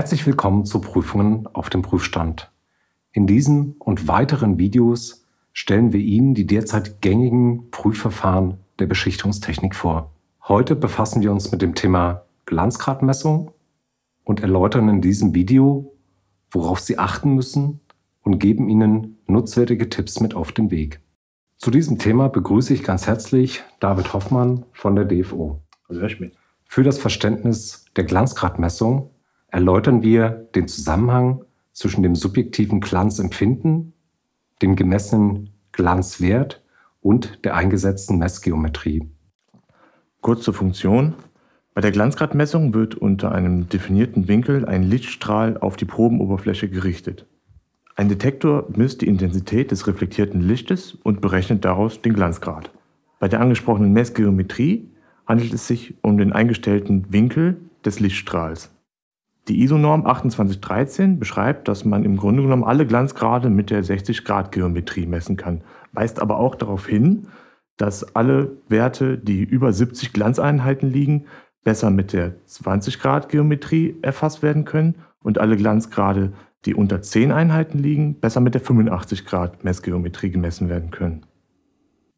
Herzlich willkommen zu Prüfungen auf dem Prüfstand. In diesem und weiteren Videos stellen wir Ihnen die derzeit gängigen Prüfverfahren der Beschichtungstechnik vor. Heute befassen wir uns mit dem Thema Glanzgradmessung und erläutern in diesem Video, worauf Sie achten müssen und geben Ihnen nutzwertige Tipps mit auf den Weg. Zu diesem Thema begrüße ich ganz herzlich David Hoffmann von der DFO. Hallo, Herr Schmidt. Für das Verständnis der Glanzgradmessung erläutern wir den Zusammenhang zwischen dem subjektiven Glanzempfinden, dem gemessenen Glanzwert und der eingesetzten Messgeometrie. Kurz zur Funktion. Bei der Glanzgradmessung wird unter einem definierten Winkel ein Lichtstrahl auf die Probenoberfläche gerichtet. Ein Detektor misst die Intensität des reflektierten Lichtes und berechnet daraus den Glanzgrad. Bei der angesprochenen Messgeometrie handelt es sich um den eingestellten Winkel des Lichtstrahls. Die ISO-Norm 2813 beschreibt, dass man im Grunde genommen alle Glanzgrade mit der 60-Grad-Geometrie messen kann, weist aber auch darauf hin, dass alle Werte, die über 70 Glanzeinheiten liegen, besser mit der 20-Grad-Geometrie erfasst werden können und alle Glanzgrade, die unter 10 Einheiten liegen, besser mit der 85-Grad-Messgeometrie gemessen werden können.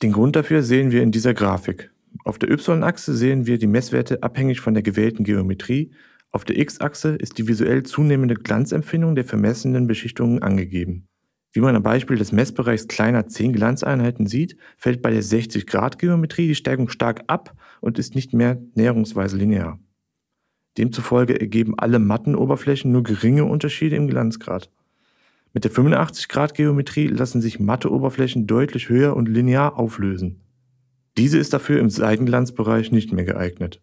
Den Grund dafür sehen wir in dieser Grafik. Auf der y-Achse sehen wir die Messwerte abhängig von der gewählten Geometrie auf der X-Achse ist die visuell zunehmende Glanzempfindung der vermessenen Beschichtungen angegeben. Wie man am Beispiel des Messbereichs kleiner 10 Glanzeinheiten sieht, fällt bei der 60-Grad-Geometrie die Stärkung stark ab und ist nicht mehr näherungsweise linear. Demzufolge ergeben alle matten Oberflächen nur geringe Unterschiede im Glanzgrad. Mit der 85-Grad-Geometrie lassen sich matte Oberflächen deutlich höher und linear auflösen. Diese ist dafür im Seitenglanzbereich nicht mehr geeignet.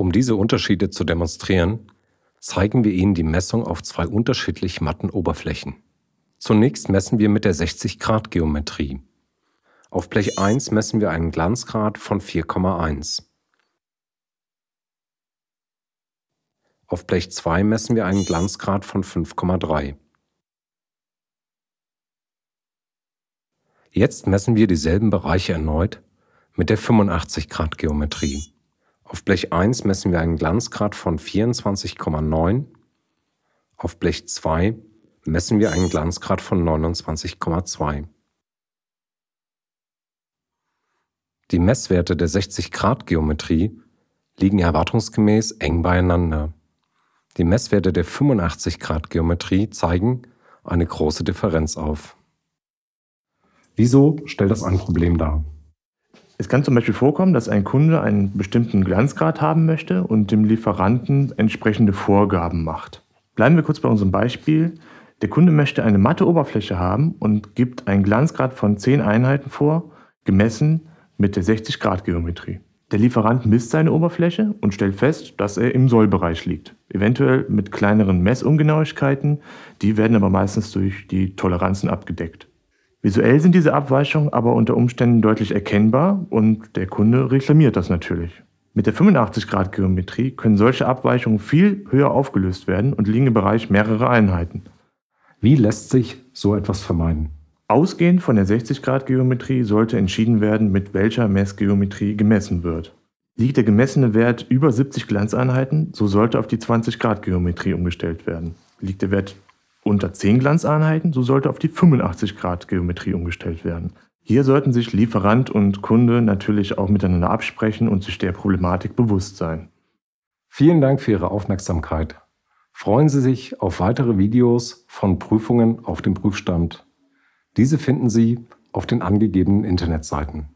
Um diese Unterschiede zu demonstrieren, zeigen wir Ihnen die Messung auf zwei unterschiedlich matten Oberflächen. Zunächst messen wir mit der 60-Grad-Geometrie. Auf Blech 1 messen wir einen Glanzgrad von 4,1. Auf Blech 2 messen wir einen Glanzgrad von 5,3. Jetzt messen wir dieselben Bereiche erneut mit der 85 Grad Geometrie. Auf Blech 1 messen wir einen Glanzgrad von 24,9. Auf Blech 2 messen wir einen Glanzgrad von 29,2. Die Messwerte der 60-Grad-Geometrie liegen erwartungsgemäß eng beieinander. Die Messwerte der 85-Grad-Geometrie zeigen eine große Differenz auf. Wieso stellt das ein Problem dar? Es kann zum Beispiel vorkommen, dass ein Kunde einen bestimmten Glanzgrad haben möchte und dem Lieferanten entsprechende Vorgaben macht. Bleiben wir kurz bei unserem Beispiel. Der Kunde möchte eine matte Oberfläche haben und gibt einen Glanzgrad von 10 Einheiten vor, gemessen mit der 60-Grad-Geometrie. Der Lieferant misst seine Oberfläche und stellt fest, dass er im Sollbereich liegt. Eventuell mit kleineren Messungenauigkeiten, die werden aber meistens durch die Toleranzen abgedeckt. Visuell sind diese Abweichungen aber unter Umständen deutlich erkennbar und der Kunde reklamiert das natürlich. Mit der 85-Grad-Geometrie können solche Abweichungen viel höher aufgelöst werden und liegen im Bereich mehrerer Einheiten. Wie lässt sich so etwas vermeiden? Ausgehend von der 60-Grad-Geometrie sollte entschieden werden, mit welcher Messgeometrie gemessen wird. Liegt der gemessene Wert über 70 Glanzeinheiten, so sollte auf die 20-Grad-Geometrie umgestellt werden. Liegt der Wert unter 10 Glanzeinheiten, so sollte auf die 85 Grad Geometrie umgestellt werden. Hier sollten sich Lieferant und Kunde natürlich auch miteinander absprechen und sich der Problematik bewusst sein. Vielen Dank für Ihre Aufmerksamkeit. Freuen Sie sich auf weitere Videos von Prüfungen auf dem Prüfstand. Diese finden Sie auf den angegebenen Internetseiten.